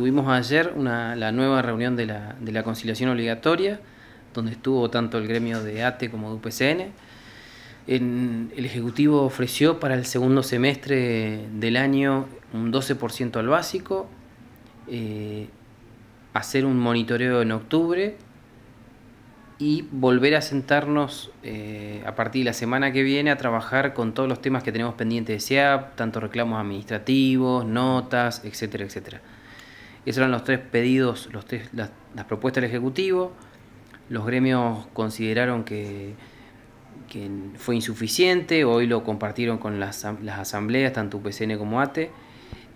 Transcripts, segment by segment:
tuvimos ayer una, la nueva reunión de la, conciliación obligatoria, donde estuvo tanto el gremio de ATE como de UPCN. el Ejecutivo ofreció para el segundo semestre del año un 12% al básico, eh, hacer un monitoreo en octubre y volver a sentarnos eh, a partir de la semana que viene a trabajar con todos los temas que tenemos pendientes de SEAP, tanto reclamos administrativos, notas, etcétera, etcétera. Esos eran los tres pedidos, los tres, las, propuestas del Ejecutivo. Los gremios consideraron que, fue insuficiente, hoy lo compartieron con las, asambleas, tanto UPCN como ATE,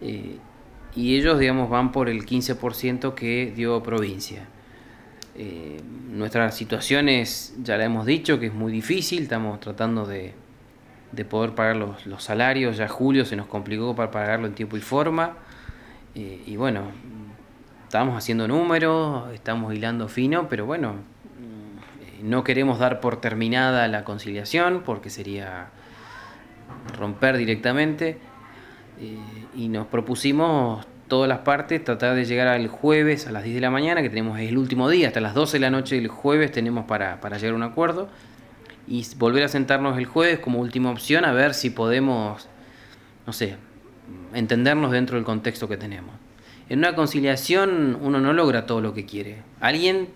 eh, y ellos, digamos, van por el 15% que dio provincia. Eh, nuestra situación es, ya la hemos dicho, que es muy difícil, estamos tratando de, poder pagar los, los, salarios, ya julio se nos complicó para pagarlo en tiempo y forma, y bueno, estábamos haciendo números, estamos hilando fino, pero bueno, mm, no queremos dar por terminada la conciliación porque sería romper directamente. Eh, y nos propusimos todas las partes tratar de llegar al jueves a las 10 de la mañana, que tenemos el último día, hasta las 12 de la noche del jueves tenemos para, para llegar a un acuerdo. Y volver a sentarnos el jueves como última opción a ver si podemos, no sé, entendernos dentro del contexto que tenemos. En una conciliación uno no logra todo lo que quiere. Alguien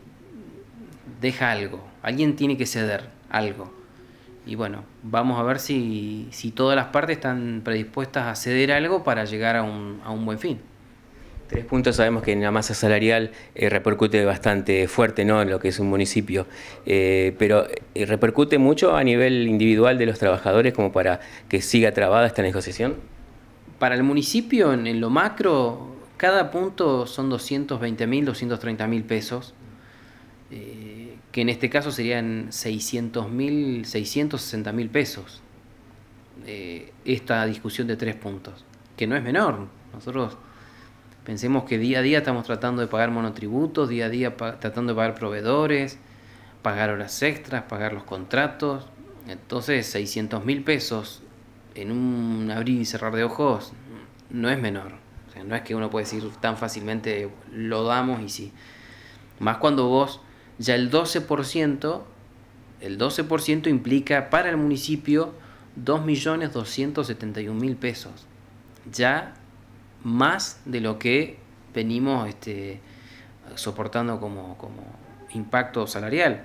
deja algo, alguien tiene que ceder algo. Y bueno, vamos a ver si, todas las partes están predispuestas a ceder algo para llegar a un, a un buen fin. Tres puntos sabemos que en la masa salarial eh, repercute bastante fuerte ¿no? en lo que es un municipio, eh, pero eh, repercute mucho a nivel individual de los trabajadores como para que siga trabada esta negociación para el municipio, en, lo macro, cada punto son 220 mil, 230 mil pesos, eh, que en este caso serían 600 mil, 660 mil pesos, eh, esta discusión de tres puntos, que no es menor. Nosotros pensemos que día a día estamos tratando de pagar monotributos, día a día tratando de pagar proveedores, pagar horas extras, pagar los contratos. Entonces, 600 mil pesos en un abrir y cerrar de ojos no es menor. no es que uno puede decir tan fácilmente lo damos y sí. Más cuando vos ya el 12%, el 12% implica para el municipio 2.271.000 pesos. Ya más de lo que venimos este, soportando como, como impacto salarial.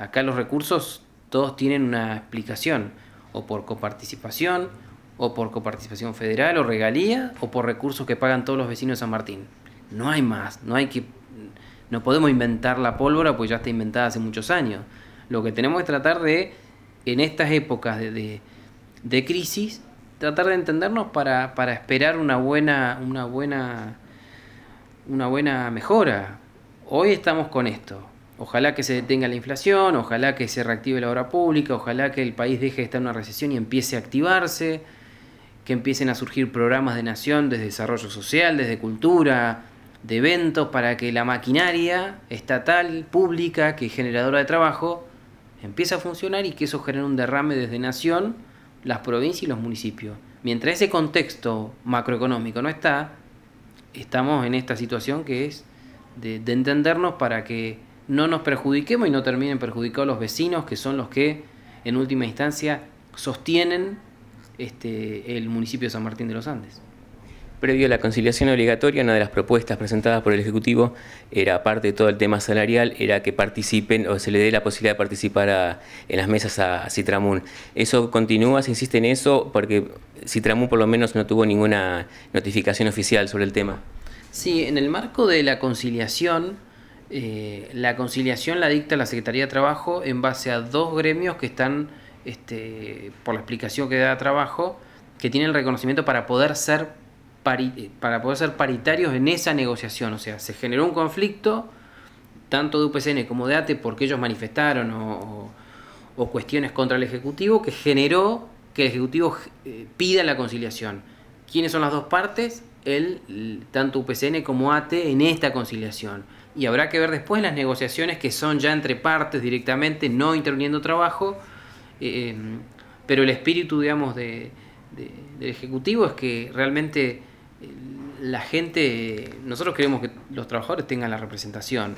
Acá los recursos todos tienen una explicación o por coparticipación, o por coparticipación federal o regalía, o por recursos que pagan todos los vecinos de San Martín. No hay más, no hay que no podemos inventar la pólvora porque ya está inventada hace muchos años. Lo que tenemos es tratar de en estas épocas de, de, de crisis tratar de entendernos para, para esperar una buena una buena una buena mejora. Hoy estamos con esto, Ojalá que se detenga la inflación, ojalá que se reactive la obra pública, ojalá que el país deje de estar en una recesión y empiece a activarse, que empiecen a surgir programas de nación desde desarrollo social, desde cultura, de eventos, para que la maquinaria estatal, pública, que es generadora de trabajo, empiece a funcionar y que eso genere un derrame desde nación, las provincias y los municipios. Mientras ese contexto macroeconómico no está, estamos en esta situación que es de, de entendernos para que no nos perjudiquemos y no terminen perjudicados los vecinos, que son los que en última instancia sostienen este, el municipio de San Martín de los Andes. Previo a la conciliación obligatoria, una de las propuestas presentadas por el Ejecutivo era, aparte de todo el tema salarial, era que participen o se le dé la posibilidad de participar en las mesas a, a, ¿Eso continúa? ¿Se insiste en eso? Porque Citramun por lo menos no tuvo ninguna notificación oficial sobre el tema. Sí, en el marco de la conciliación, eh, la conciliación la dicta la Secretaría de Trabajo en base a dos gremios que están, este, por la explicación que da Trabajo, que tienen el reconocimiento para poder ser eh, para poder ser paritarios en esa negociación. O sea, se generó un conflicto tanto de UPCN como de ATE porque ellos manifestaron o, cuestiones contra el Ejecutivo que generó que el Ejecutivo eh, pida la conciliación. ¿Quiénes son las dos partes? el, tanto UPCN como ATE en esta conciliación. Y habrá que ver después las negociaciones que son ya entre partes directamente, no interviniendo trabajo, eh, pero el espíritu, digamos, de, del Ejecutivo es que realmente eh, la gente, nosotros queremos que los trabajadores tengan la representación.